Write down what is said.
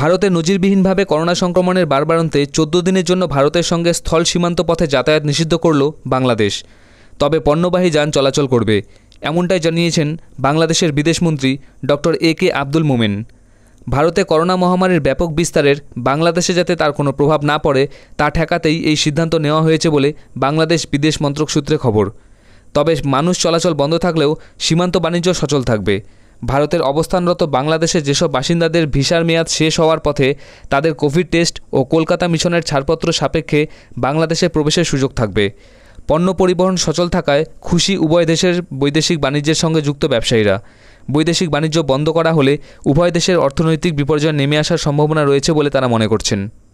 ভারতে নজিরবিহীনভাবে করোনা সংক্রমণের বারবারন্তে চোদ্দ দিনের জন্য ভারতের সঙ্গে স্থল সীমান্ত পথে যাতায়াত নিষিদ্ধ করল বাংলাদেশ তবে পণ্যবাহী যান চলাচল করবে এমনটাই জানিয়েছেন বাংলাদেশের বিদেশমন্ত্রী ডক্টর এ কে আব্দুল মোমেন ভারতে করোনা মহামারীর ব্যাপক বিস্তারের বাংলাদেশে যাতে তার কোনো প্রভাব না পড়ে তা ঠেকাতেই এই সিদ্ধান্ত নেওয়া হয়েছে বলে বাংলাদেশ বিদেশ মন্ত্রক সূত্রে খবর তবে মানুষ চলাচল বন্ধ থাকলেও সীমান্ত বাণিজ্য সচল থাকবে ভারতের অবস্থানরত বাংলাদেশের যেসব বাসিন্দাদের ভিসার মেয়াদ শেষ হওয়ার পথে তাদের কোভিড টেস্ট ও কলকাতা মিশনের ছাড়পত্র সাপেক্ষে বাংলাদেশে প্রবেশের সুযোগ থাকবে পণ্য পরিবহন সচল থাকায় খুশি উভয় দেশের বৈদেশিক বাণিজ্যের সঙ্গে যুক্ত ব্যবসায়ীরা বৈদেশিক বাণিজ্য বন্ধ করা হলে উভয় দেশের অর্থনৈতিক বিপর্যয় নেমে আসার সম্ভাবনা রয়েছে বলে তারা মনে করছেন